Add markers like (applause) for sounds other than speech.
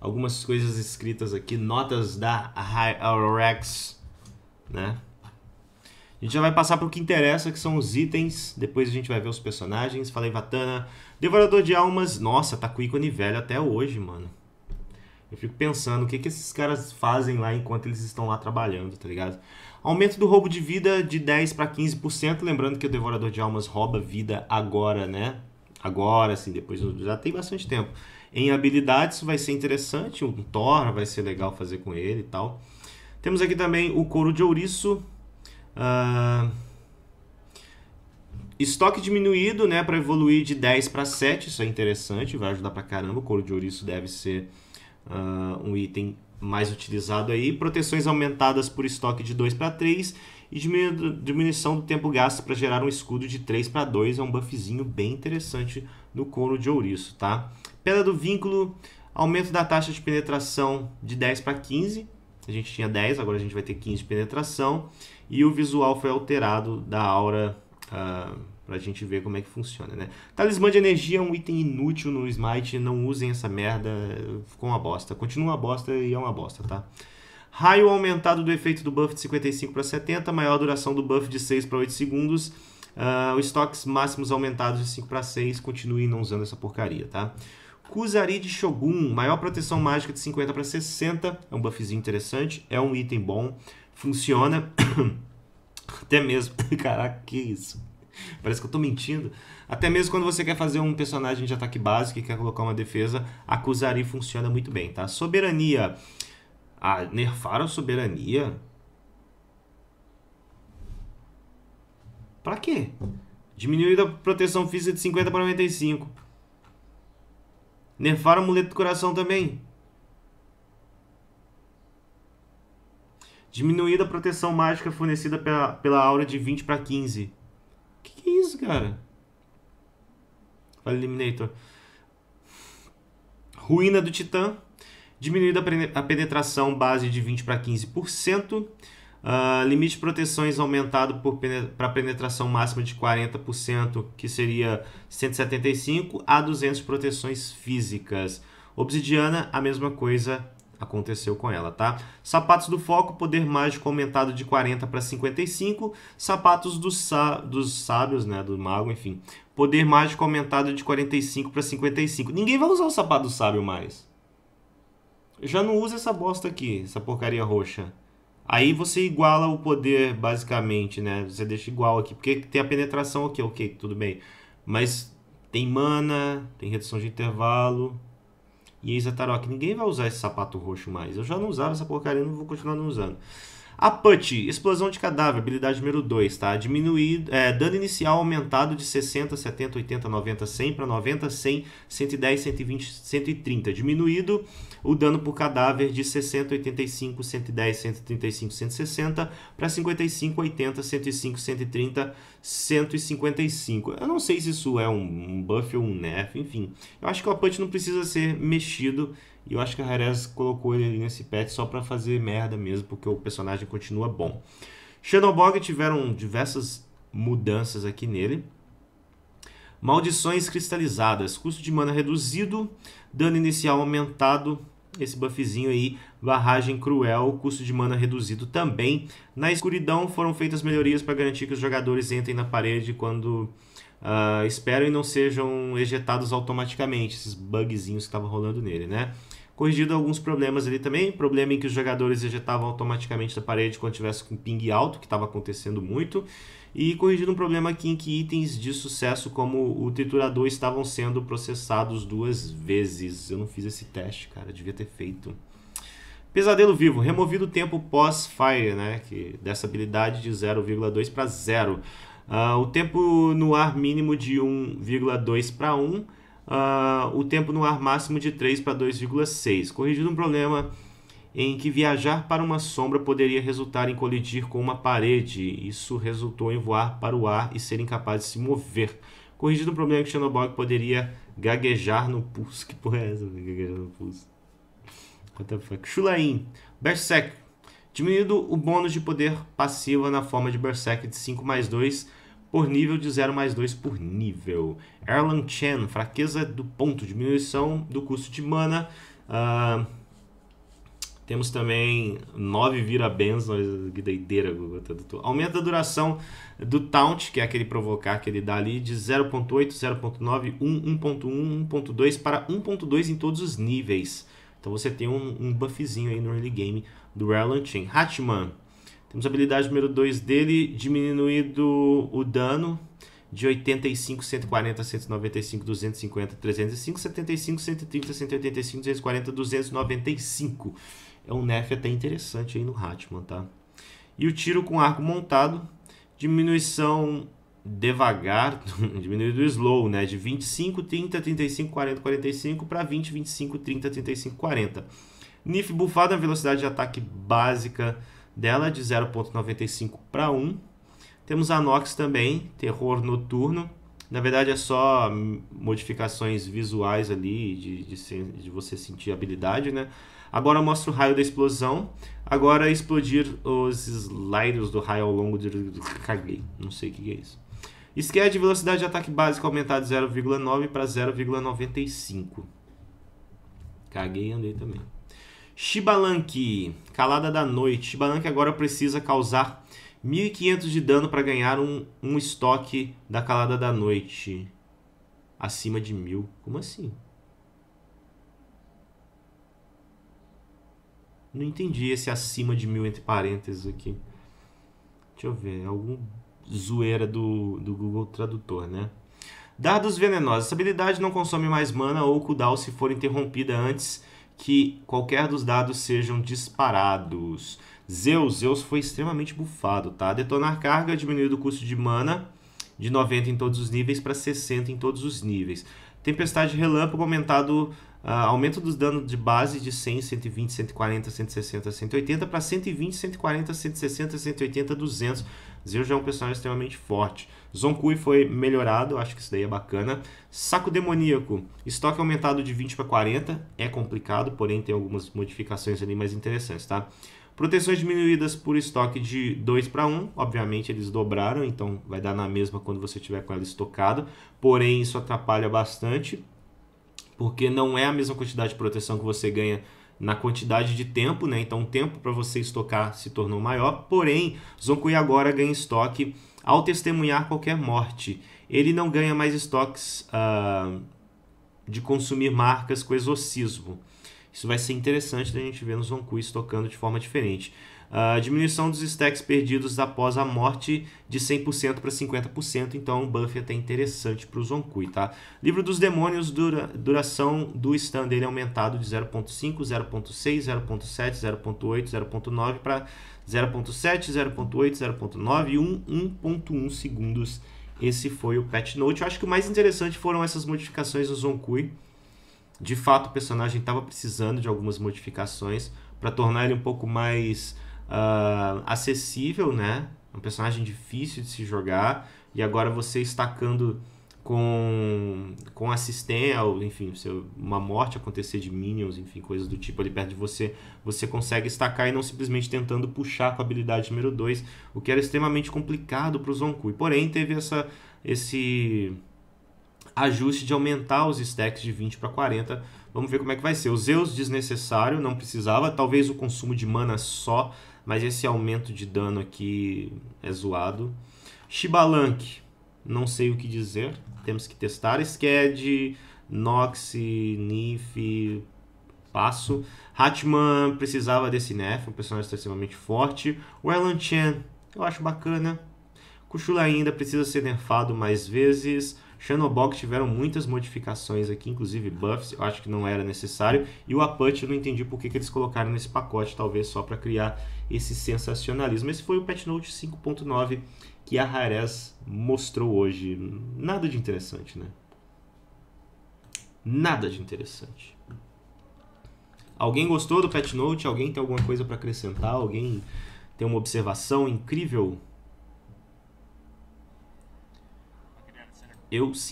algumas coisas escritas aqui, notas da Rex, né? A gente já vai passar para o que interessa, que são os itens. Depois a gente vai ver os personagens. Falei Vatana. Devorador de Almas. Nossa, tá com ícone velho até hoje, mano. Eu fico pensando o que, que esses caras fazem lá enquanto eles estão lá trabalhando, tá ligado? Aumento do roubo de vida de 10 para 15%. Lembrando que o Devorador de Almas rouba vida agora, né? Agora, assim, depois já tem bastante tempo. Em habilidades vai ser interessante, um Thor vai ser legal fazer com ele e tal. Temos aqui também o couro de ouriço. Uh, estoque diminuído, né, para evoluir de 10 para 7, isso é interessante, vai ajudar para caramba. O couro de ouriço deve ser uh, um item mais utilizado aí. Proteções aumentadas por estoque de 2 para 3 e diminuição do tempo gasto para gerar um escudo de 3 para 2, é um buffzinho bem interessante no couro de ouriço, tá? Perda do vínculo, aumento da taxa de penetração de 10 para 15. A gente tinha 10, agora a gente vai ter 15 de penetração. E o visual foi alterado da aura uh, ah, para a gente ver como é que funciona, né? Talismã de energia é um item inútil no Smite, não usem essa merda, ficou uma bosta. Continua uma bosta e é uma bosta, tá? Raio aumentado do efeito do buff de 55 para 70, maior duração do buff de 6 para 8 segundos. Uh, os estoques máximos aumentados de 5 para 6, continuem não usando essa porcaria, tá? Kuzari de Shogun, maior proteção mágica de 50 para 60. É um buffzinho interessante, é um item bom, funciona. (coughs) Até mesmo. (coughs) Caraca, que isso? Parece que eu tô mentindo. Até mesmo quando você quer fazer um personagem de ataque básico e quer colocar uma defesa, a Kuzari funciona muito bem, tá? Soberania. Ah, nerfaram a soberania? Pra quê? Diminuída a proteção física de 50 para 95. Nerfaram o muleto do coração também. Diminuída a proteção mágica fornecida pela, pela aura de 20 para 15. Que que é isso, cara? Fala, Eliminator. Ruína do Titã. Diminuída a penetração base de 20 para 15%. Uh, limite de proteções aumentado para penetração máxima de 40%, que seria 175, a 200 proteções físicas. Obsidiana, a mesma coisa aconteceu com ela, tá? Sapatos do foco, poder mágico aumentado de 40 para 55. Sapatos do sa dos sábios, né? Do mago, enfim. Poder mágico aumentado de 45 para 55. Ninguém vai usar o sapato do sábio mais. já não usa essa bosta aqui, essa porcaria roxa. Aí você iguala o poder, basicamente, né? Você deixa igual aqui. Porque tem a penetração, ok, ok, tudo bem. Mas tem mana, tem redução de intervalo. E Isa Tarok, ninguém vai usar esse sapato roxo mais. Eu já não usava essa porcaria, não vou continuar não usando. A PUT, explosão de cadáver, habilidade número 2, tá? Diminuído, é, dano inicial aumentado de 60, 70, 80, 90, 100 para 90, 100, 110, 120, 130. Diminuído o dano por cadáver de 60, 85, 110, 135, 160 para 55, 80, 105, 130, 155. Eu não sei se isso é um buff ou um nerf, enfim. Eu acho que o PUT não precisa ser mexido e eu acho que a Jerez colocou ele ali nesse patch só para fazer merda mesmo, porque o personagem continua bom. Shadow Bog tiveram diversas mudanças aqui nele. Maldições cristalizadas, custo de mana reduzido, dano inicial aumentado, esse buffzinho aí, barragem cruel, custo de mana reduzido também. Na escuridão foram feitas melhorias para garantir que os jogadores entrem na parede quando Uh, espero e não sejam ejetados automaticamente esses bugzinhos que estavam rolando nele, né? Corrigido alguns problemas ali também, problema em que os jogadores ejetavam automaticamente da parede quando tivesse com ping alto, que estava acontecendo muito, e corrigido um problema aqui em que itens de sucesso como o triturador estavam sendo processados duas vezes. Eu não fiz esse teste, cara, devia ter feito. Pesadelo vivo, removido o tempo pós-fire, né? Que dessa habilidade de 0,2 para 0. Uh, o tempo no ar mínimo de 1,2 para 1, uh, o tempo no ar máximo de 3 para 2,6, corrigindo um problema em que viajar para uma sombra poderia resultar em colidir com uma parede. Isso resultou em voar para o ar e ser incapaz de se mover. Corrigindo um problema que Chernobyl poderia gaguejar no pulso. (laughs) Que porra é essa? Gaguejar no pulso. What the fuck? Chulain. Berserk diminuindo o bônus de poder passiva na forma de Berserk de 5 mais 2 por nível de 0 mais 2 por nível. Erlang Chen, fraqueza do ponto, diminuição do custo de mana. Uh, temos também 9 vira bênçãos, que doideira, tá Aumenta a duração do taunt, que é aquele provocar que ele dá ali, de 0.8, 0.9, 1, 1.1, 1.2 para 1.2 em todos os níveis. Então você tem um, um buffzinho aí no early game do Ralantin. Hatman. Temos a habilidade número 2 dele, diminuído o dano de 85, 140, 195, 250, 305, 75, 130, 185, 240, 295. É um nerf até interessante aí no Hatman, tá? E o tiro com arco montado, diminuição devagar, (laughs) diminuído slow, né? De 25, 30, 35, 40, 45 para 20, 25, 30, 35, 40. NIF bufada, é velocidade de ataque básica dela de 0.95 para 1. Temos a Nox também, terror noturno. Na verdade é só modificações visuais ali, de, de, de você sentir habilidade, né? Agora mostra o raio da explosão. Agora explodir os sliders do raio ao longo de... Caguei, não sei o que é isso. Esquerda de velocidade de ataque básica aumentar de 0,9 para 0,95. Caguei e andei também. Shibalanki, Calada da Noite. Shibalanki agora precisa causar 1500 de dano para ganhar um, um estoque da Calada da Noite. Acima de 1000. Como assim? Não entendi esse acima de 1000 entre parênteses aqui. Deixa eu ver. Algum zoeira do, do Google Tradutor, né? Dardos Venenosos. Essa habilidade não consome mais mana ou cooldown se for interrompida antes que qualquer dos dados sejam disparados. Zeus, Zeus foi extremamente bufado, tá? Detonar carga diminuiu o custo de mana de 90 em todos os níveis para 60 em todos os níveis. Tempestade relâmpago aumentado uh, aumento dos danos de base de 100, 120, 140, 160, 180 para 120, 140, 160, 180, 200 Zeus já é um personagem extremamente forte. Zonkui foi melhorado, acho que isso daí é bacana. Saco Demoníaco, estoque aumentado de 20 para 40, é complicado, porém tem algumas modificações ali mais interessantes, tá? Proteções diminuídas por estoque de 2 para 1, obviamente eles dobraram, então vai dar na mesma quando você tiver com ela estocada, porém isso atrapalha bastante, porque não é a mesma quantidade de proteção que você ganha na quantidade de tempo, né? Então o tempo para você estocar se tornou maior, porém Zonkui agora ganha estoque ao testemunhar qualquer morte. Ele não ganha mais estoques uh, de consumir marcas com exorcismo. Isso vai ser interessante da gente ver no Zonkui estocando de forma diferente. A diminuição dos stacks perdidos após a morte de 100% para 50%, então um buff é até interessante para o Zonkui, tá? Livro dos Demônios, dura, duração do stun dele é aumentado de 0.5, 0.6, 0.7, 0.8, 0.9 para 0.7, 0.8, 0.9 e 1.1 segundos. Esse foi o patch note. Eu acho que o mais interessante foram essas modificações do Zonkui. De fato, o personagem estava precisando de algumas modificações para tornar ele um pouco mais uh, acessível, né? Um personagem difícil de se jogar. E agora você estacando com, com assistência, enfim, uma morte acontecer de minions, enfim, coisas do tipo ali perto de você, você consegue estacar e não simplesmente tentando puxar com a habilidade número 2, o que era extremamente complicado para o Zonkui. porém, teve essa, esse ajuste de aumentar os stacks de 20 para 40 Vamos ver como é que vai ser. O Zeus desnecessário, não precisava. Talvez o consumo de mana só, mas esse aumento de dano aqui é zoado. Shibalank, não sei o que dizer. Temos que testar. Sked, Nox, Nif, Passo. Hatman precisava desse Nef, um personagem tá extremamente forte. O Elan eu acho bacana. Kushula ainda precisa ser nerfado mais vezes. Shadowbox tiveram muitas modificações aqui, inclusive buffs, eu acho que não era necessário. E o Aput eu não entendi por que, que eles colocaram nesse pacote, talvez só para criar esse sensacionalismo. Esse foi o Patch Note 5.9 que a Rares mostrou hoje. Nada de interessante, né? Nada de interessante. Alguém gostou do Patch Note? Alguém tem alguma coisa para acrescentar? Alguém tem uma observação incrível? eu sim